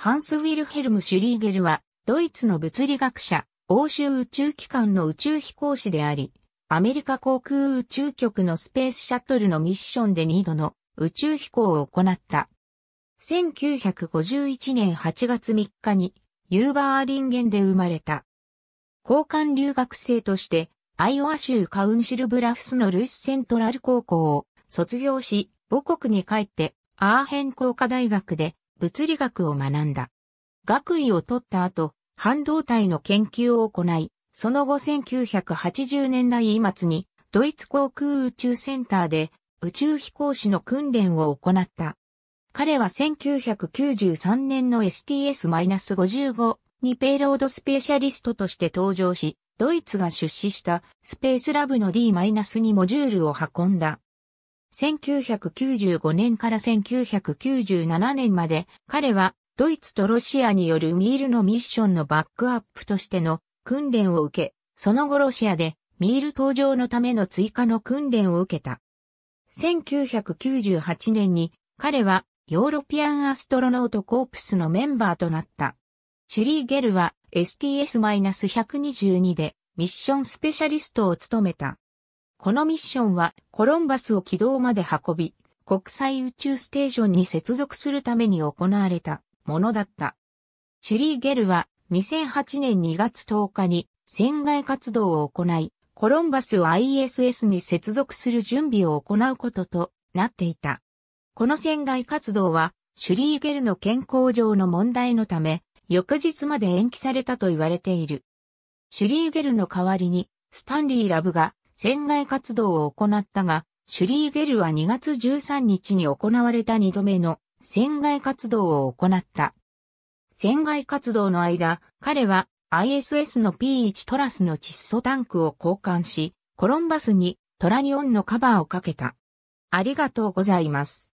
ハンス・ウィルヘルム・シュリーゲルは、ドイツの物理学者、欧州宇宙機関の宇宙飛行士であり、アメリカ航空宇宙局のスペースシャトルのミッションで2度の宇宙飛行を行った。1951年8月3日に、ユーバーリンゲンで生まれた。交換留学生として、アイオワ州カウンシルブラフスのルイスセントラル高校を卒業し、母国に帰って、アーヘン工科大学で物理学を学んだ。学位を取った後、半導体の研究を行い、その後1980年代末にドイツ航空宇宙センターで宇宙飛行士の訓練を行った。彼は1993年の STS-55 にペイロードスペシャリストとして登場し、ドイツが出資したスペースラブの d にモジュールを運んだ。1995年から1997年まで彼はドイツとロシアによるミールのミッションのバックアップとしての訓練を受け、その後ロシアでミール登場のための追加の訓練を受けた。1998年に彼はヨーロピアンアストロノートコープスのメンバーとなった。シュリーゲルは STS-122 でミッションスペシャリストを務めた。このミッションはコロンバスを軌道まで運び、国際宇宙ステーションに接続するために行われたものだった。シュリーゲルは2008年2月10日に船外活動を行い、コロンバスを ISS に接続する準備を行うこととなっていた。この船外活動は、シュリーゲルの健康上の問題のため、翌日まで延期されたと言われている。シュリーゲルの代わりに、スタンリー・ラブが船外活動を行ったが、シュリーゲルは2月13日に行われた2度目の船外活動を行った。船外活動の間、彼は ISS の P1 トラスの窒素タンクを交換し、コロンバスにトラニオンのカバーをかけた。ありがとうございます。